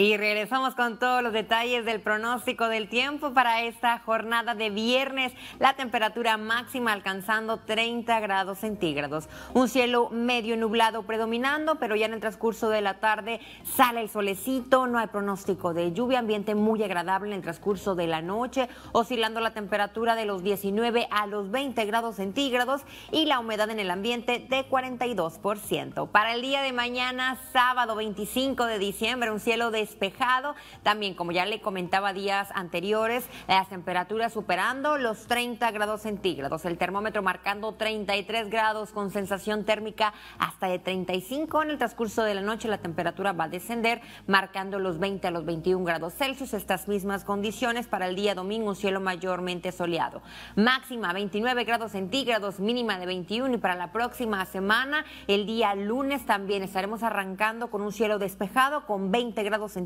Y regresamos con todos los detalles del pronóstico del tiempo para esta jornada de viernes. La temperatura máxima alcanzando 30 grados centígrados. Un cielo medio nublado predominando, pero ya en el transcurso de la tarde sale el solecito, no hay pronóstico de lluvia, ambiente muy agradable en el transcurso de la noche, oscilando la temperatura de los 19 a los 20 grados centígrados y la humedad en el ambiente de 42%. Para el día de mañana, sábado 25 de diciembre, un cielo de despejado. También, como ya le comentaba días anteriores, las temperaturas superando los 30 grados centígrados. El termómetro marcando 33 grados con sensación térmica hasta de 35. En el transcurso de la noche la temperatura va a descender, marcando los 20 a los 21 grados Celsius. Estas mismas condiciones para el día domingo, un cielo mayormente soleado. Máxima 29 grados centígrados, mínima de 21 y para la próxima semana, el día lunes también estaremos arrancando con un cielo despejado con 20 grados centígrados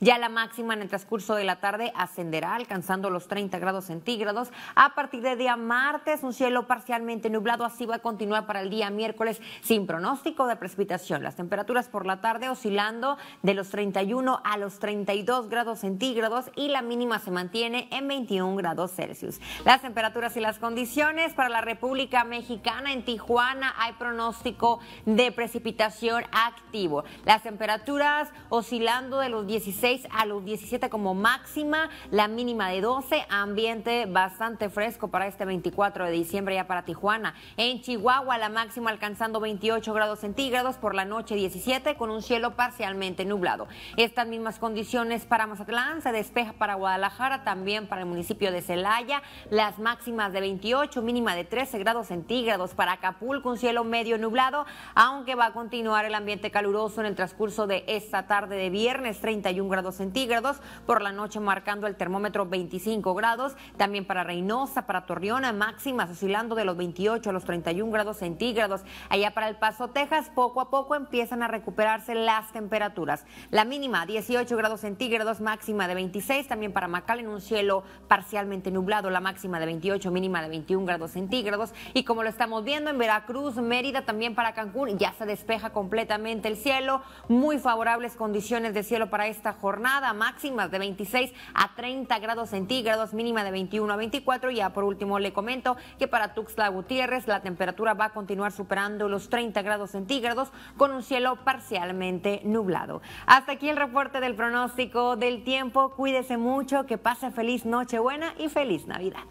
ya la máxima en el transcurso de la tarde ascenderá, alcanzando los 30 grados centígrados. A partir de día martes, un cielo parcialmente nublado, así va a continuar para el día miércoles, sin pronóstico de precipitación. Las temperaturas por la tarde oscilando de los 31 a los 32 grados centígrados y la mínima se mantiene en 21 grados Celsius. Las temperaturas y las condiciones para la República Mexicana en Tijuana hay pronóstico de precipitación activo. Las temperaturas oscilan de los 16 a los 17 como máxima, la mínima de 12, ambiente bastante fresco para este 24 de diciembre ya para Tijuana. En Chihuahua la máxima alcanzando 28 grados centígrados por la noche 17 con un cielo parcialmente nublado. Estas mismas condiciones para Mazatlán se despeja para Guadalajara, también para el municipio de Celaya, las máximas de 28, mínima de 13 grados centígrados para Acapulco, un cielo medio nublado, aunque va a continuar el ambiente caluroso en el transcurso de esta tarde de viernes viernes 31 grados centígrados, por la noche marcando el termómetro 25 grados, también para Reynosa, para Torreona, máximas oscilando de los 28 a los 31 grados centígrados. Allá para El Paso, Texas, poco a poco empiezan a recuperarse las temperaturas. La mínima 18 grados centígrados, máxima de 26, también para Macal en un cielo parcialmente nublado, la máxima de 28, mínima de 21 grados centígrados. Y como lo estamos viendo en Veracruz, Mérida, también para Cancún, ya se despeja completamente el cielo, muy favorables condiciones de cielo para esta jornada, máximas de 26 a 30 grados centígrados, mínima de 21 a 24. Ya por último le comento que para Tuxtla Gutiérrez la temperatura va a continuar superando los 30 grados centígrados con un cielo parcialmente nublado. Hasta aquí el reporte del pronóstico del tiempo. Cuídese mucho, que pase feliz noche buena y feliz Navidad.